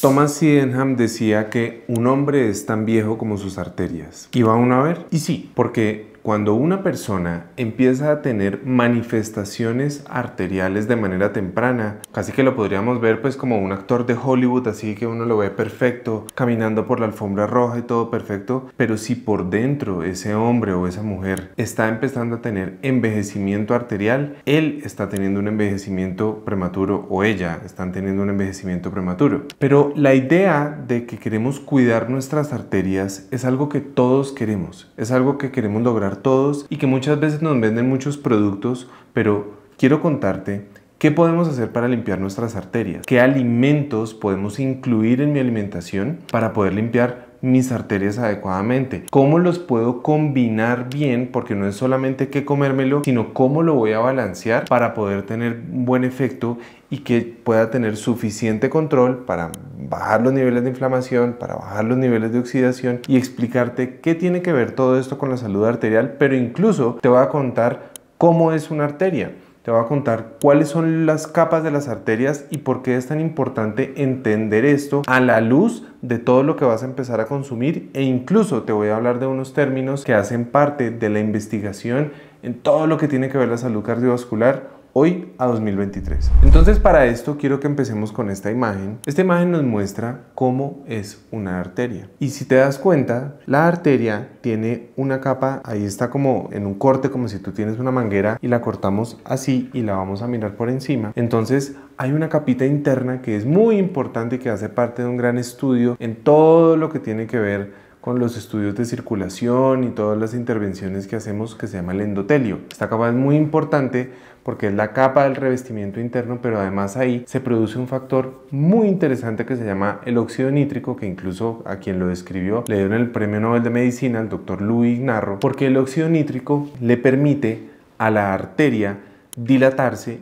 Thomas Sydenham decía que un hombre es tan viejo como sus arterias. ¿Iba uno a ver? Y sí, porque cuando una persona empieza a tener manifestaciones arteriales de manera temprana, casi que lo podríamos ver pues como un actor de Hollywood, así que uno lo ve perfecto, caminando por la alfombra roja y todo perfecto, pero si por dentro ese hombre o esa mujer está empezando a tener envejecimiento arterial, él está teniendo un envejecimiento prematuro o ella están teniendo un envejecimiento prematuro. Pero la idea de que queremos cuidar nuestras arterias es algo que todos queremos, es algo que queremos lograr todos y que muchas veces nos venden muchos productos, pero quiero contarte ¿Qué podemos hacer para limpiar nuestras arterias? ¿Qué alimentos podemos incluir en mi alimentación para poder limpiar mis arterias adecuadamente. ¿Cómo los puedo combinar bien? Porque no es solamente que comérmelo, sino cómo lo voy a balancear para poder tener un buen efecto y que pueda tener suficiente control para bajar los niveles de inflamación, para bajar los niveles de oxidación y explicarte qué tiene que ver todo esto con la salud arterial, pero incluso te voy a contar cómo es una arteria. Te voy a contar cuáles son las capas de las arterias y por qué es tan importante entender esto a la luz de todo lo que vas a empezar a consumir e incluso te voy a hablar de unos términos que hacen parte de la investigación en todo lo que tiene que ver la salud cardiovascular hoy a 2023. Entonces para esto quiero que empecemos con esta imagen. Esta imagen nos muestra cómo es una arteria. Y si te das cuenta, la arteria tiene una capa, ahí está como en un corte, como si tú tienes una manguera y la cortamos así y la vamos a mirar por encima. Entonces hay una capita interna que es muy importante y que hace parte de un gran estudio en todo lo que tiene que ver con los estudios de circulación y todas las intervenciones que hacemos que se llama el endotelio. Esta capa es muy importante porque es la capa del revestimiento interno, pero además ahí se produce un factor muy interesante que se llama el óxido nítrico, que incluso a quien lo describió le dieron el premio Nobel de Medicina, al doctor Louis ignarro porque el óxido nítrico le permite a la arteria dilatarse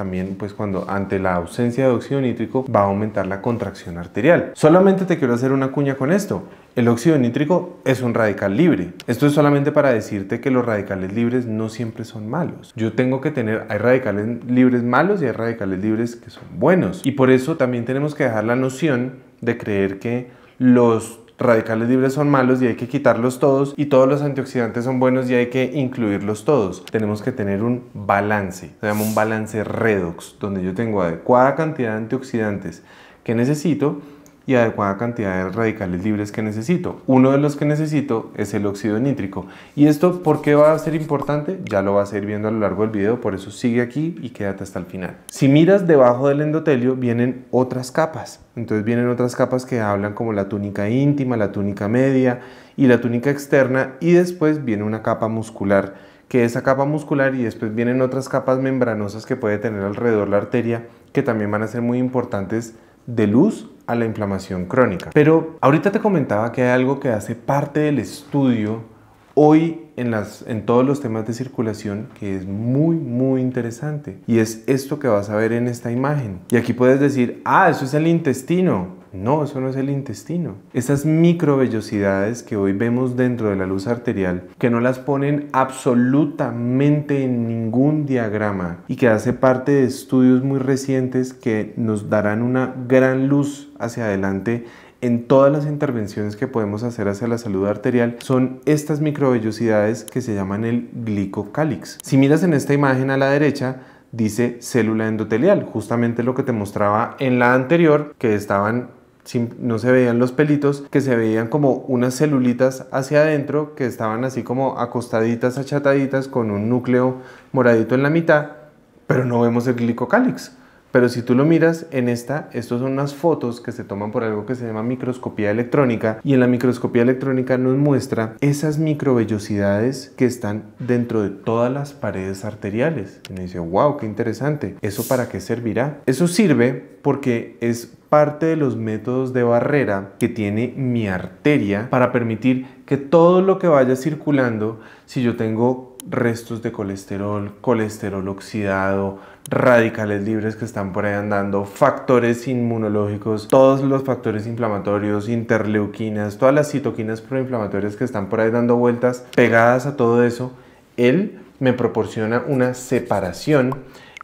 también pues cuando ante la ausencia de óxido nítrico va a aumentar la contracción arterial. Solamente te quiero hacer una cuña con esto. El óxido nítrico es un radical libre. Esto es solamente para decirte que los radicales libres no siempre son malos. Yo tengo que tener, hay radicales libres malos y hay radicales libres que son buenos. Y por eso también tenemos que dejar la noción de creer que los radicales libres son malos y hay que quitarlos todos y todos los antioxidantes son buenos y hay que incluirlos todos. Tenemos que tener un balance, se llama un balance redox, donde yo tengo adecuada cantidad de antioxidantes que necesito y adecuada cantidad de radicales libres que necesito. Uno de los que necesito es el óxido nítrico. ¿Y esto por qué va a ser importante? Ya lo vas a ir viendo a lo largo del video, por eso sigue aquí y quédate hasta el final. Si miras debajo del endotelio vienen otras capas. Entonces vienen otras capas que hablan como la túnica íntima, la túnica media y la túnica externa y después viene una capa muscular que esa capa muscular y después vienen otras capas membranosas que puede tener alrededor la arteria que también van a ser muy importantes de luz a la inflamación crónica. Pero ahorita te comentaba que hay algo que hace parte del estudio hoy en, todos los temas de circulación que es muy, muy interesante. Y es esto que vas a ver en esta imagen. Y aquí puedes decir, ah, eso es el intestino. No, eso no es el intestino. Esas microvellosidades que hoy vemos dentro de la luz arterial, que no las ponen absolutamente en ningún diagrama y que hace parte de estudios muy recientes que nos darán una gran luz hacia adelante en todas las intervenciones que podemos hacer hacia la salud arterial son estas microvellosidades que se llaman el glicocálix. Si miras en esta imagen a la derecha, dice célula endotelial, justamente lo que te mostraba en la anterior, que estaban no se veían los pelitos, que se veían como unas celulitas hacia adentro que estaban así como acostaditas, achataditas con un núcleo moradito en la mitad, pero no vemos el glicocálix. Pero si tú lo miras en esta, estas son unas fotos que se toman por algo que se llama microscopía electrónica y en la microscopía electrónica nos muestra esas microvellosidades que están dentro de todas las paredes arteriales. Y me dice, wow, qué interesante. ¿Eso para qué servirá? Eso sirve porque es parte de los métodos de barrera que tiene mi arteria para permitir que todo lo que vaya circulando, si yo tengo restos de colesterol, colesterol oxidado, radicales libres que están por ahí andando, factores inmunológicos, todos los factores inflamatorios, interleuquinas, todas las citoquinas proinflamatorias que están por ahí dando vueltas, pegadas a todo eso, él me proporciona una separación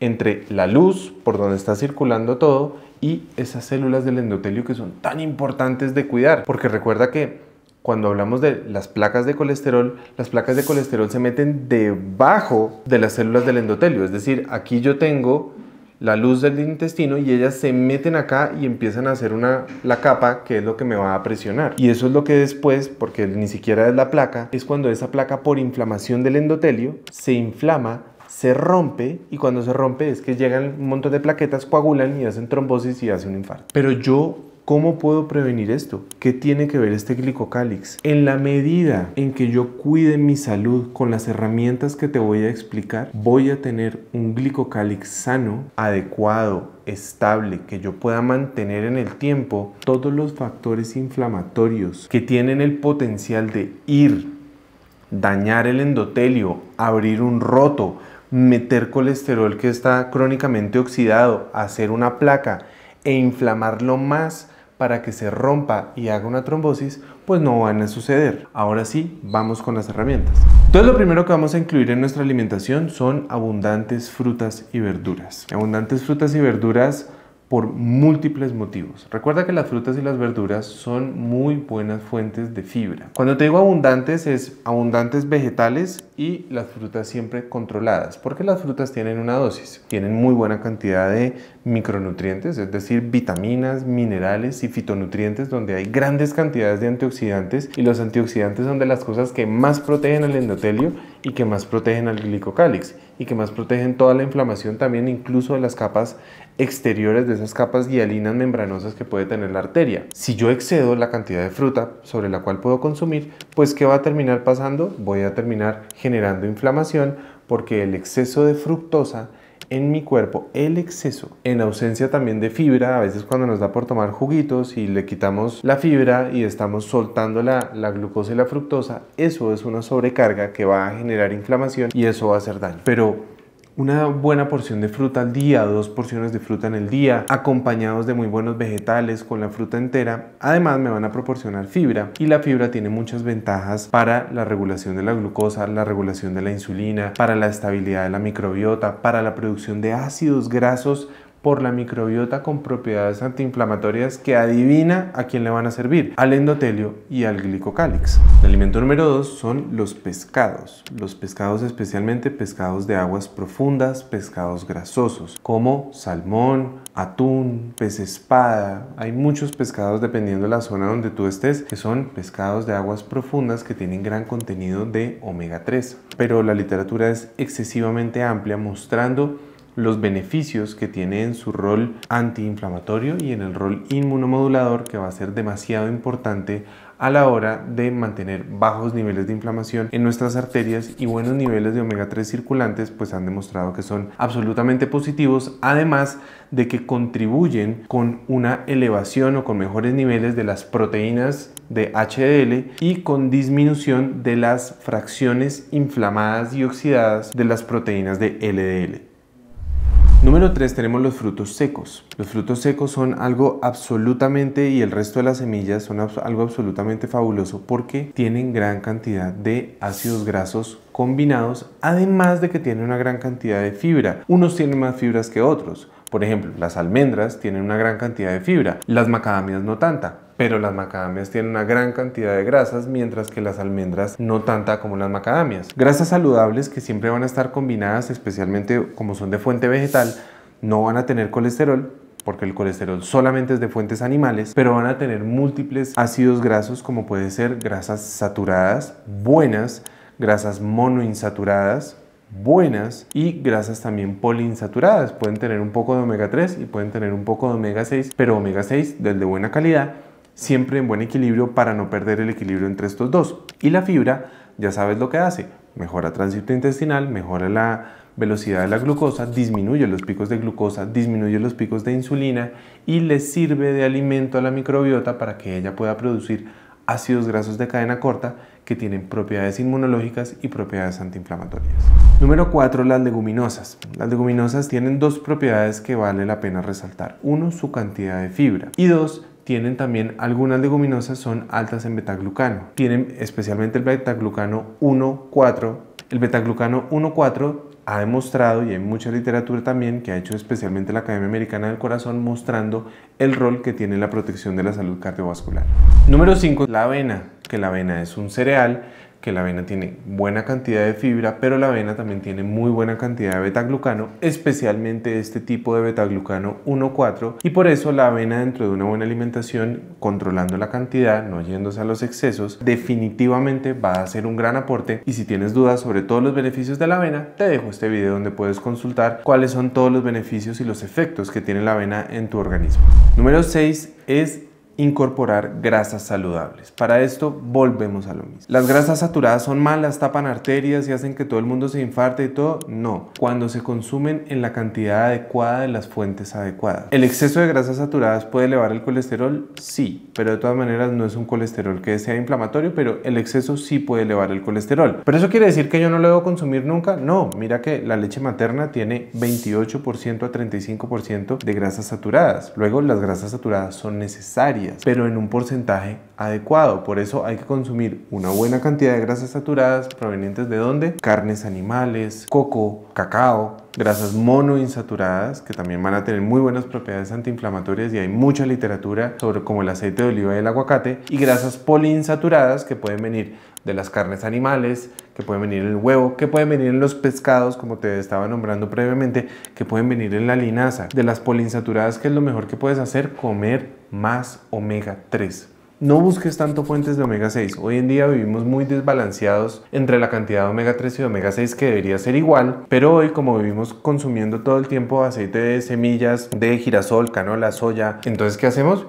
entre la luz, por donde está circulando todo, y esas células del endotelio que son tan importantes de cuidar, porque recuerda que cuando hablamos de las placas de colesterol, las placas de colesterol se meten debajo de las células del endotelio. Es decir, aquí yo tengo la luz del intestino y ellas se meten acá y empiezan a hacer una, la capa que es lo que me va a presionar. Y eso es lo que después, porque ni siquiera es la placa, es cuando esa placa por inflamación del endotelio se inflama se rompe y cuando se rompe es que llegan un montón de plaquetas, coagulan y hacen trombosis y hace un infarto. Pero yo ¿Cómo puedo prevenir esto? ¿Qué tiene que ver este glicocálix? En la medida en que yo cuide mi salud con las herramientas que te voy a explicar, voy a tener un glicocálix sano, adecuado, estable, que yo pueda mantener en el tiempo todos los factores inflamatorios que tienen el potencial de ir, dañar el endotelio, abrir un roto, meter colesterol que está crónicamente oxidado, hacer una placa e inflamarlo más para que se rompa y haga una trombosis, pues no van a suceder. Ahora sí, vamos con las herramientas. Entonces lo primero que vamos a incluir en nuestra alimentación son abundantes frutas y verduras. Abundantes frutas y verduras por múltiples motivos. Recuerda que las frutas y las verduras son muy buenas fuentes de fibra. Cuando te digo abundantes es abundantes vegetales y las frutas siempre controladas, porque las frutas tienen una dosis, tienen muy buena cantidad de micronutrientes, es decir, vitaminas, minerales y fitonutrientes donde hay grandes cantidades de antioxidantes y los antioxidantes son de las cosas que más protegen al endotelio y que más protegen al glicocálix y que más protegen toda la inflamación también incluso de las capas exteriores de esas capas guialinas membranosas que puede tener la arteria. Si yo excedo la cantidad de fruta sobre la cual puedo consumir, pues ¿qué va a terminar pasando? Voy a terminar generando inflamación porque el exceso de fructosa en mi cuerpo, el exceso, en ausencia también de fibra, a veces cuando nos da por tomar juguitos y le quitamos la fibra y estamos soltando la, la glucosa y la fructosa, eso es una sobrecarga que va a generar inflamación y eso va a hacer daño. Pero una buena porción de fruta al día, dos porciones de fruta en el día, acompañados de muy buenos vegetales con la fruta entera. Además me van a proporcionar fibra y la fibra tiene muchas ventajas para la regulación de la glucosa, la regulación de la insulina, para la estabilidad de la microbiota, para la producción de ácidos grasos por la microbiota con propiedades antiinflamatorias que adivina a quién le van a servir, al endotelio y al glicocálix. El alimento número 2 son los pescados, los pescados especialmente pescados de aguas profundas, pescados grasosos, como salmón, atún, pez espada. Hay muchos pescados dependiendo de la zona donde tú estés que son pescados de aguas profundas que tienen gran contenido de omega 3. Pero la literatura es excesivamente amplia mostrando los beneficios que tiene en su rol antiinflamatorio y en el rol inmunomodulador que va a ser demasiado importante a la hora de mantener bajos niveles de inflamación en nuestras arterias y buenos niveles de omega 3 circulantes pues han demostrado que son absolutamente positivos además de que contribuyen con una elevación o con mejores niveles de las proteínas de HDL y con disminución de las fracciones inflamadas y oxidadas de las proteínas de LDL número 3 tenemos los frutos secos. Los frutos secos son algo absolutamente y el resto de las semillas son algo absolutamente fabuloso porque tienen gran cantidad de ácidos grasos combinados, además de que tienen una gran cantidad de fibra. Unos tienen más fibras que otros. Por ejemplo, las almendras tienen una gran cantidad de fibra, las macadamias no tanta, pero las macadamias tienen una gran cantidad de grasas, mientras que las almendras no tanta como las macadamias. Grasas saludables que siempre van a estar combinadas, especialmente como son de fuente vegetal, no van a tener colesterol, porque el colesterol solamente es de fuentes animales, pero van a tener múltiples ácidos grasos como puede ser grasas saturadas, buenas, grasas monoinsaturadas, buenas y grasas también poliinsaturadas. Pueden tener un poco de omega 3 y pueden tener un poco de omega 6, pero omega 6 del de buena calidad, siempre en buen equilibrio para no perder el equilibrio entre estos dos. Y la fibra, ya sabes lo que hace, mejora tránsito intestinal, mejora la velocidad de la glucosa, disminuye los picos de glucosa, disminuye los picos de insulina y le sirve de alimento a la microbiota para que ella pueda producir ácidos grasos de cadena corta que tienen propiedades inmunológicas y propiedades antiinflamatorias. Número 4, las leguminosas. Las leguminosas tienen dos propiedades que vale la pena resaltar. Uno, su cantidad de fibra y dos, tienen también algunas leguminosas son altas en betaglucano. Tienen especialmente el betaglucano 1,4. El betaglucano 1,4 ha demostrado, y hay mucha literatura también que ha hecho especialmente la Academia Americana del Corazón, mostrando el rol que tiene la protección de la salud cardiovascular. Número 5, la avena, que la avena es un cereal que la avena tiene buena cantidad de fibra, pero la avena también tiene muy buena cantidad de glucano, especialmente este tipo de betaglucano 1,4 y por eso la avena dentro de una buena alimentación, controlando la cantidad, no yéndose a los excesos, definitivamente va a ser un gran aporte y si tienes dudas sobre todos los beneficios de la avena, te dejo este video donde puedes consultar cuáles son todos los beneficios y los efectos que tiene la avena en tu organismo. Número 6 es incorporar grasas saludables. Para esto volvemos a lo mismo. ¿Las grasas saturadas son malas, tapan arterias y hacen que todo el mundo se infarte y todo? No, cuando se consumen en la cantidad adecuada de las fuentes adecuadas. ¿El exceso de grasas saturadas puede elevar el colesterol? Sí, pero de todas maneras no es un colesterol que sea inflamatorio, pero el exceso sí puede elevar el colesterol. ¿Pero eso quiere decir que yo no lo debo consumir nunca? No, mira que la leche materna tiene 28% a 35% de grasas saturadas. Luego las grasas saturadas son necesarias pero en un porcentaje adecuado. Por eso hay que consumir una buena cantidad de grasas saturadas provenientes de dónde? Carnes animales, coco, cacao, grasas monoinsaturadas que también van a tener muy buenas propiedades antiinflamatorias y hay mucha literatura sobre como el aceite de oliva y el aguacate y grasas poliinsaturadas que pueden venir de las carnes animales, que pueden venir en el huevo, que pueden venir en los pescados, como te estaba nombrando previamente, que pueden venir en la linaza. De las polinsaturadas, que es lo mejor que puedes hacer? Comer más omega 3. No busques tanto fuentes de omega 6. Hoy en día vivimos muy desbalanceados entre la cantidad de omega 3 y omega 6 que debería ser igual, pero hoy como vivimos consumiendo todo el tiempo aceite de semillas, de girasol, canola, soya, entonces ¿qué hacemos?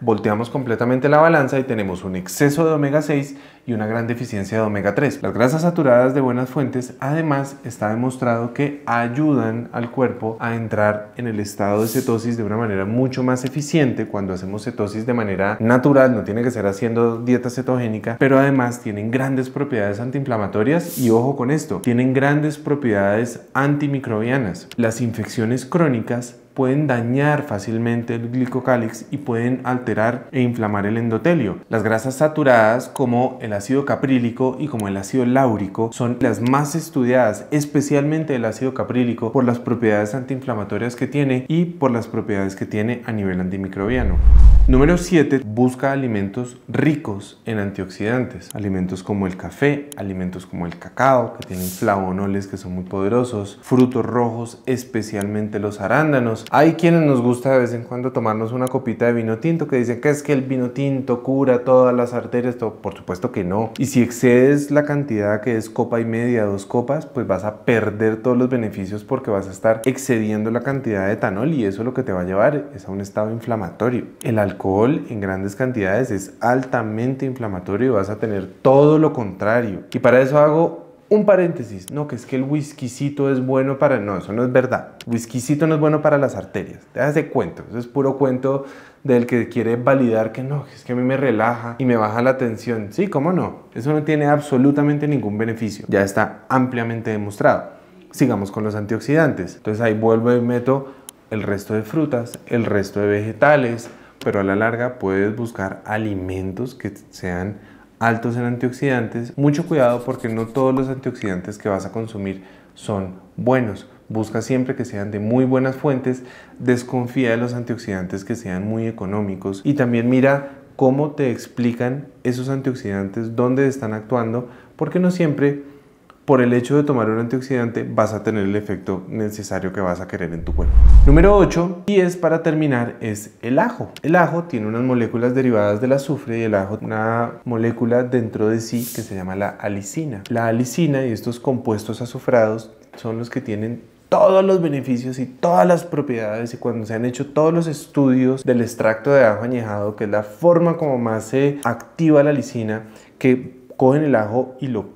Volteamos completamente la balanza y tenemos un exceso de omega 6 y una gran deficiencia de omega 3. Las grasas saturadas de buenas fuentes además está demostrado que ayudan al cuerpo a entrar en el estado de cetosis de una manera mucho más eficiente cuando hacemos cetosis de manera natural, no tiene que ser haciendo dieta cetogénica, pero además tienen grandes propiedades antiinflamatorias y ojo con esto, tienen grandes propiedades antimicrobianas. Las infecciones crónicas pueden dañar fácilmente el glicocálix y pueden alterar e inflamar el endotelio. Las grasas saturadas como el ácido caprílico y como el ácido láurico son las más estudiadas, especialmente el ácido caprílico por las propiedades antiinflamatorias que tiene y por las propiedades que tiene a nivel antimicrobiano. Número 7. Busca alimentos ricos en antioxidantes. Alimentos como el café, alimentos como el cacao, que tienen flavonoles que son muy poderosos, frutos rojos, especialmente los arándanos. Hay quienes nos gusta de vez en cuando tomarnos una copita de vino tinto que dicen que es que el vino tinto cura todas las arterias. Por supuesto que no. Y si excedes la cantidad que es copa y media, dos copas, pues vas a perder todos los beneficios porque vas a estar excediendo la cantidad de etanol y eso lo que te va a llevar es a un estado inflamatorio. El alcohol en grandes cantidades es altamente inflamatorio y vas a tener todo lo contrario. Y para eso hago un paréntesis, no, que es que el whiskycito es bueno para... No, eso no es verdad. Whiskycito no es bueno para las arterias. te de cuento. Eso es puro cuento del que quiere validar que no, que es que a mí me relaja y me baja la tensión. Sí, cómo no. Eso no tiene absolutamente ningún beneficio. Ya está ampliamente demostrado. Sigamos con los antioxidantes. Entonces ahí vuelvo y meto el resto de frutas, el resto de vegetales, pero a la larga puedes buscar alimentos que sean altos en antioxidantes. Mucho cuidado porque no todos los antioxidantes que vas a consumir son buenos. Busca siempre que sean de muy buenas fuentes, desconfía de los antioxidantes que sean muy económicos y también mira cómo te explican esos antioxidantes, dónde están actuando, porque no siempre por el hecho de tomar un antioxidante vas a tener el efecto necesario que vas a querer en tu cuerpo. Número 8 y es para terminar es el ajo. El ajo tiene unas moléculas derivadas del azufre y el ajo una molécula dentro de sí que se llama la alicina. La alicina y estos compuestos azufrados son los que tienen todos los beneficios y todas las propiedades y cuando se han hecho todos los estudios del extracto de ajo añejado, que es la forma como más se activa la alicina, que cogen el ajo y lo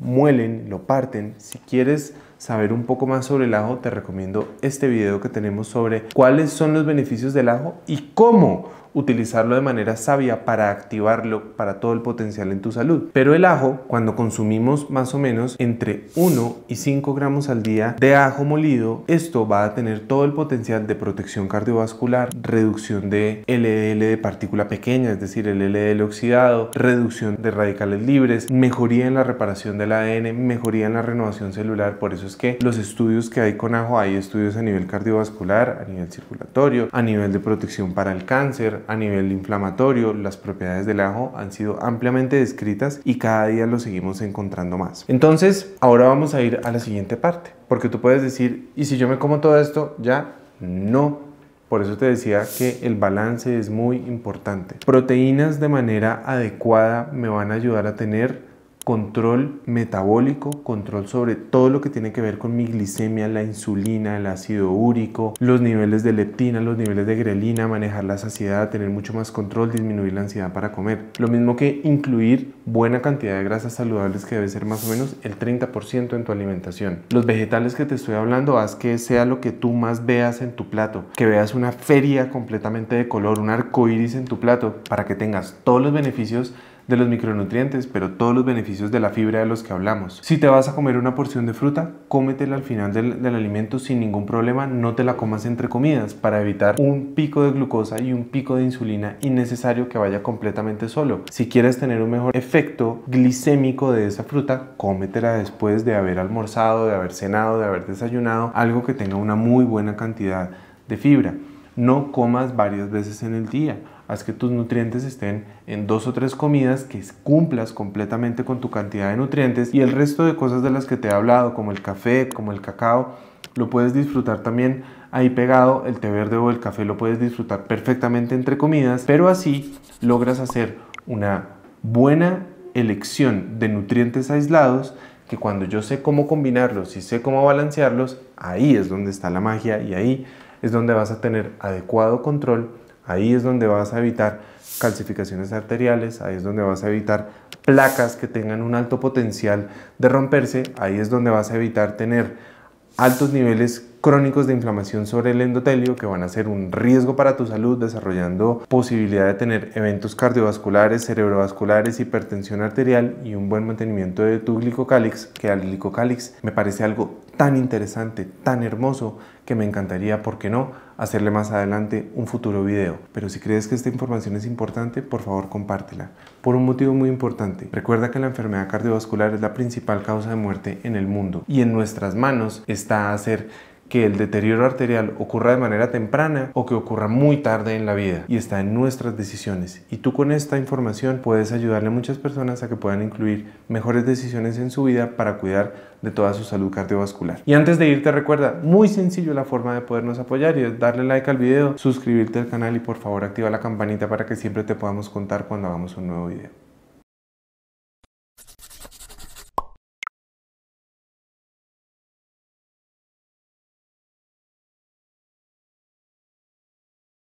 muelen, lo parten. Si quieres saber un poco más sobre el ajo, te recomiendo este video que tenemos sobre cuáles son los beneficios del ajo y cómo utilizarlo de manera sabia para activarlo para todo el potencial en tu salud. Pero el ajo, cuando consumimos más o menos entre 1 y 5 gramos al día de ajo molido, esto va a tener todo el potencial de protección cardiovascular, reducción de LDL de partícula pequeña, es decir, el LDL oxidado, reducción de radicales libres, mejoría en la reparación del ADN, mejoría en la renovación celular. Por eso es que los estudios que hay con ajo, hay estudios a nivel cardiovascular, a nivel circulatorio, a nivel de protección para el cáncer, a nivel inflamatorio, las propiedades del ajo han sido ampliamente descritas y cada día lo seguimos encontrando más. Entonces, ahora vamos a ir a la siguiente parte, porque tú puedes decir, ¿y si yo me como todo esto? Ya no. Por eso te decía que el balance es muy importante. Proteínas de manera adecuada me van a ayudar a tener control metabólico, control sobre todo lo que tiene que ver con mi glicemia, la insulina, el ácido úrico, los niveles de leptina, los niveles de grelina, manejar la saciedad, tener mucho más control, disminuir la ansiedad para comer. Lo mismo que incluir buena cantidad de grasas saludables que debe ser más o menos el 30% en tu alimentación. Los vegetales que te estoy hablando, haz que sea lo que tú más veas en tu plato, que veas una feria completamente de color, un arco iris en tu plato, para que tengas todos los beneficios de los micronutrientes, pero todos los beneficios de la fibra de los que hablamos. Si te vas a comer una porción de fruta, cómetela al final del, alimento sin ningún problema, no te la comas entre comidas para evitar un pico de glucosa y un pico de insulina innecesario que vaya completamente solo. Si quieres tener un mejor efecto glicémico de esa fruta, cómetela después de haber almorzado, de haber cenado, de haber desayunado, algo que tenga una muy buena cantidad de fibra. No comas varias veces en el día haz que tus nutrientes estén en dos o tres comidas, que cumplas completamente con tu cantidad de nutrientes y el resto de cosas de las que te he hablado, como el café, como el cacao, lo puedes disfrutar también ahí pegado, el té verde o el café lo puedes disfrutar perfectamente entre comidas, pero así logras hacer una buena elección de nutrientes aislados que cuando yo sé cómo combinarlos y sé cómo balancearlos, ahí es donde está la magia y ahí es donde vas a tener adecuado control Ahí es donde vas a evitar calcificaciones arteriales, ahí es donde vas a evitar placas que tengan un alto potencial de romperse, ahí es donde vas a evitar tener altos niveles crónicos de inflamación sobre el endotelio que van a ser un riesgo para tu salud desarrollando posibilidad de tener eventos cardiovasculares, cerebrovasculares, hipertensión arterial y un buen mantenimiento de tu glicocálix, que al glicocálix me parece algo tan interesante, tan hermoso, que me encantaría, ¿por qué no?, hacerle más adelante un futuro video. Pero si crees que esta información es importante, por favor compártela. Por un motivo muy importante, recuerda que la enfermedad cardiovascular es la principal causa de muerte en el mundo y en nuestras manos está hacer que el deterioro arterial ocurra de manera temprana o que ocurra muy tarde en la vida y está en nuestras decisiones. Y tú con esta información puedes ayudarle a muchas personas a que puedan incluir mejores decisiones en su vida para cuidar de toda su salud cardiovascular. Y antes de irte recuerda, muy sencillo la forma de podernos apoyar y es darle like al video, suscribirte al canal y por favor activa la campanita para que siempre te podamos contar cuando hagamos un nuevo video.